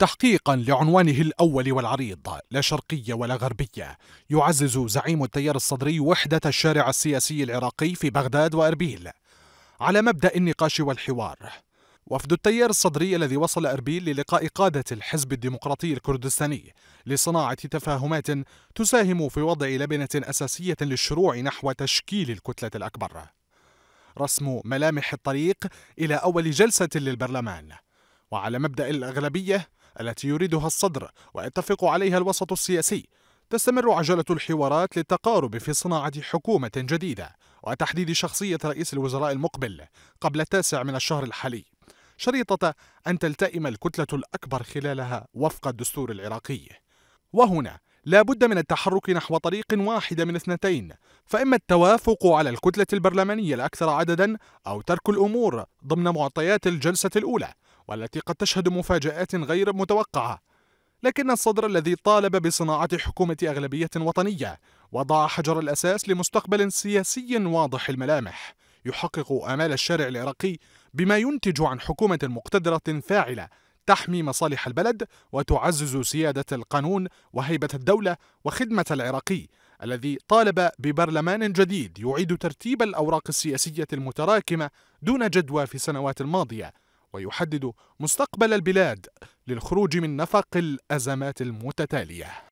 تحقيقا لعنوانه الاول والعريض لا شرقيه ولا غربيه يعزز زعيم التيار الصدري وحده الشارع السياسي العراقي في بغداد واربيل على مبدا النقاش والحوار وفد التيار الصدري الذي وصل اربيل للقاء قاده الحزب الديمقراطي الكردستاني لصناعه تفاهمات تساهم في وضع لبنه اساسيه للشروع نحو تشكيل الكتله الاكبر رسم ملامح الطريق الى اول جلسه للبرلمان وعلى مبدا الاغلبيه التي يريدها الصدر ويتفق عليها الوسط السياسي تستمر عجلة الحوارات للتقارب في صناعة حكومة جديدة وتحديد شخصية رئيس الوزراء المقبل قبل التاسع من الشهر الحالي شريطة أن تلتئم الكتلة الأكبر خلالها وفق الدستور العراقي وهنا لا بد من التحرك نحو طريق واحد من اثنتين فإما التوافق على الكتلة البرلمانية الأكثر عددا أو ترك الأمور ضمن معطيات الجلسة الأولى والتي قد تشهد مفاجآت غير متوقعة لكن الصدر الذي طالب بصناعة حكومة أغلبية وطنية وضع حجر الأساس لمستقبل سياسي واضح الملامح يحقق آمال الشارع العراقي بما ينتج عن حكومة مقتدرة فاعلة تحمي مصالح البلد وتعزز سيادة القانون وهيبة الدولة وخدمة العراقي الذي طالب ببرلمان جديد يعيد ترتيب الأوراق السياسية المتراكمة دون جدوى في السنوات الماضية ويحدد مستقبل البلاد للخروج من نفق الأزمات المتتالية